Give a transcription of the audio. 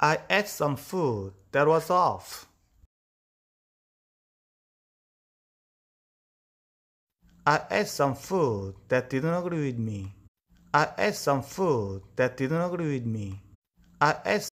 I ate some food that was off. I ate some food that didn't agree with me. I ate some food that didn't agree with me. I ate